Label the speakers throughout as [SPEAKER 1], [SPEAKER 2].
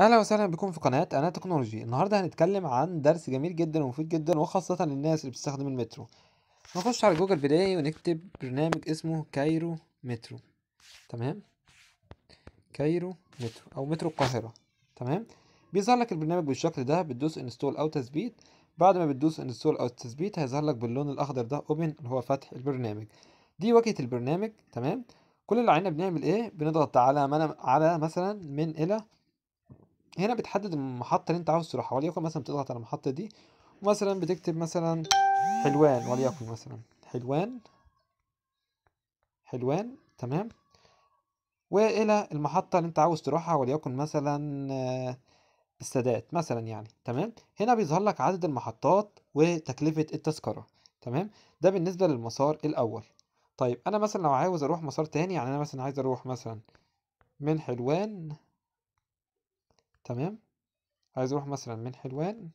[SPEAKER 1] اهلا وسهلا بكم في قناه انا تكنولوجي النهارده هنتكلم عن درس جميل جدا ومفيد جدا وخاصه للناس اللي بتستخدم المترو نخش على جوجل بلاي ونكتب برنامج اسمه كايرو مترو تمام كايرو مترو او مترو القاهره تمام بيظهر لك البرنامج بالشكل ده بتدوس انستول او تثبيت بعد ما بتدوس انستول او تثبيت هيظهر لك باللون الاخضر ده اوبن اللي هو فتح البرنامج دي واجهه البرنامج تمام كل اللي علينا بنعمل ايه بنضغط على على مثلا من الى هنا بتحدد المحطة اللي انت عاوز تروحها وليكن مثلا بتضغط على المحطة دي مثلا بتكتب مثلا حلوان وليكن مثلا حلوان حلوان تمام والى المحطة اللي انت عاوز تروحها وليكن مثلا آه، السادات مثلا يعني تمام هنا بيظهر لك عدد المحطات وتكلفة التذكرة تمام ده بالنسبة للمسار الأول طيب أنا مثلا لو عاوز أروح مسار تاني يعني أنا مثلا عايز أروح مثلا من حلوان تمام عايز اروح مثلا من حلوان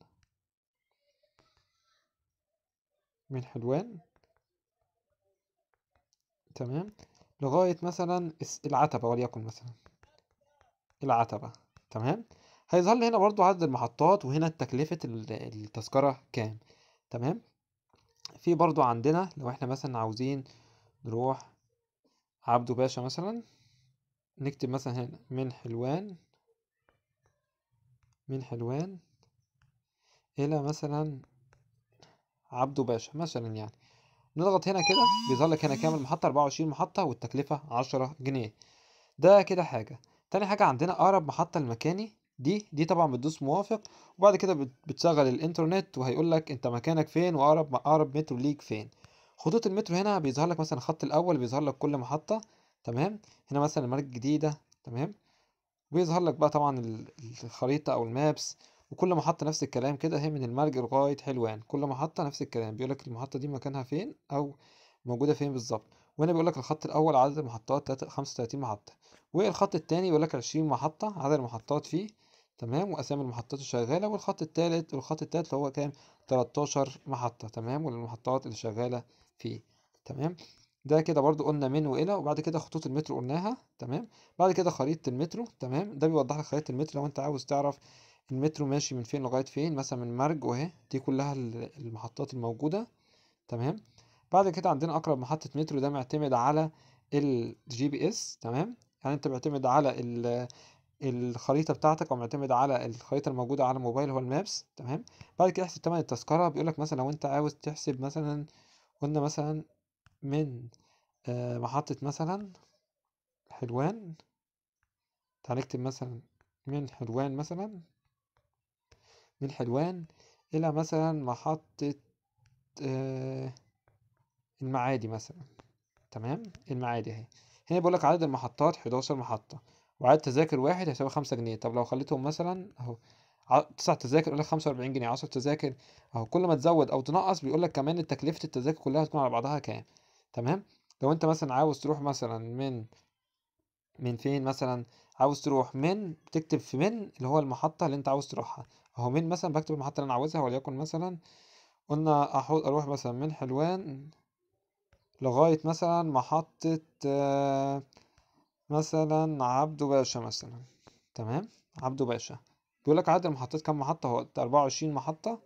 [SPEAKER 1] من حلوان تمام لغاية مثلا العتبة وليكن مثلا العتبة تمام هيظهر لي هنا برضو عدد المحطات وهنا تكلفة التذكرة كام تمام في برضو عندنا لو احنا مثلا عاوزين نروح عبدو باشا مثلا نكتب مثلا هنا من حلوان من حلوان إلى مثلا عبد باشا مثلا يعني نضغط هنا كده بيظهر لك هنا كام المحطة 24 محطة والتكلفة 10 جنيه ده كده حاجة تاني حاجة عندنا أقرب محطة لمكاني دي دي طبعا بتدوس موافق وبعد كده بتشغل الانترنت وهيقول لك انت مكانك فين واقرب اقرب مترو ليك فين خطوط المترو هنا بيظهر لك مثلا الخط الاول بيظهر لك كل محطه تمام هنا مثلا المارك الجديده تمام وبيظهر لك بقى طبعا الخريطة أو المابس وكل محطة نفس الكلام كده هي من المرج لغاية حلوان يعني. كل محطة نفس الكلام بيقولك المحطة دي مكانها فين أو موجودة فين بالظبط وهنا بيقولك الخط الأول عدد المحطات خمسة وتلاتين محطة والخط التاني بيقولك عشرين محطة عدد المحطات فيه تمام وأسامي المحطات الشغالة والخط التالت والخط التالت اللي هو كام 13 محطة تمام والمحطات اللي شغالة فيه تمام ده كده برضو قلنا من والى وبعد كده خطوط المترو قلناها تمام بعد كده خريطه المترو تمام ده بيوضح لك خريطه المترو لو انت عاوز تعرف المترو ماشي من فين لغايه فين مثلا من مرج واهي دي كلها المحطات الموجوده تمام بعد كده عندنا اقرب محطه مترو ده معتمد على الجي بي اس تمام يعني انت معتمد على الخريطة بتاعتك أو معتمد على الخريطة الموجودة على الموبايل هو المابس تمام بعد كده احسب تمن التذكرة بيقولك مثلا لو أنت عاوز تحسب مثلا قلنا مثلا من آه، محطة مثلا حلوان تعال اكتب مثلا من حلوان مثلا من حلوان إلى مثلا محطة آه، المعادي مثلا تمام المعادي اهي هنا بيقول لك عدد المحطات 11 محطة وعدد تذاكر واحد هيساوي 5 جنيه طب لو خليتهم مثلا اهو تسع تذاكر يقول لك 45 جنيه 10 تذاكر اهو كل ما تزود او تنقص بيقول لك كمان تكلفة التذاكر كلها هتكون على بعضها كام تمام لو انت مثلا عاوز تروح مثلا من من فين مثلا عاوز تروح من تكتب في من اللي هو المحطة اللي انت عاوز تروحها اهو من مثلا بكتب المحطة اللي انا عاوزها وليكن مثلا قلنا اروح مثلا من حلوان لغاية مثلا محطة آه، مثلا عبده باشا مثلا تمام عبده باشا بيقول لك عدد المحطات كام محطة هو 24 محطة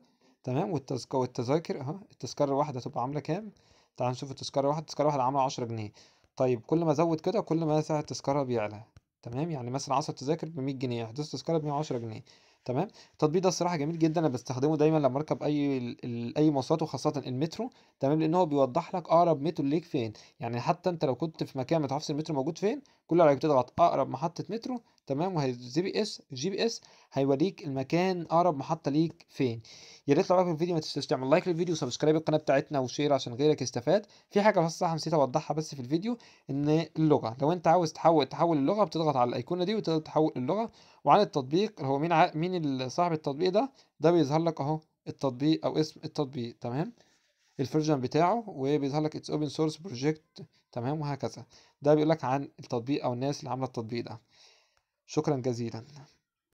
[SPEAKER 1] تمام والتذكرة والتذاكر اهو التذكرة الواحدة هتبقى عاملة كام تعال نشوف التذكرة واحد التذكرة واحد عاملة 10 جنيه طيب كل ما أزود كده كل ما سعر التذكرة بيعلى تمام يعني مثلا 10 تذاكر ب 100 جنيه احدث تذكرة ب 110 جنيه تمام التطبيق ده الصراحه جميل جدا انا بستخدمه دايما لما اركب اي اي مواصلات وخاصه المترو تمام لان هو بيوضح لك اقرب مترو ليك فين يعني حتى انت لو كنت في مكان ما تعرفش المترو موجود فين كل اللي عليك تضغط اقرب محطه مترو تمام وهي جي بي اس الجي بي اس هيوريك المكان اقرب محطه ليك فين يا ريت لو عجبك الفيديو ما تنساش تعمل لايك للفيديو وسبسكرايب القناه بتاعتنا وشير عشان غيرك يستفاد في حاجه بس صح نسيت اوضحها بس في الفيديو ان اللغه لو انت عاوز تحول تحول اللغه بتضغط على الايقونه دي وتقدر تحول اللغه وعن التطبيق هو مين ع... مين صاحب التطبيق ده ده بيظهر لك اهو التطبيق او اسم التطبيق تمام الفيرجن بتاعه وبيظهر لك اتس اوبن سورس بروجكت تمام وهكذا ده بيقول لك عن التطبيق او الناس اللي عامله التطبيق ده شكرا جزيلا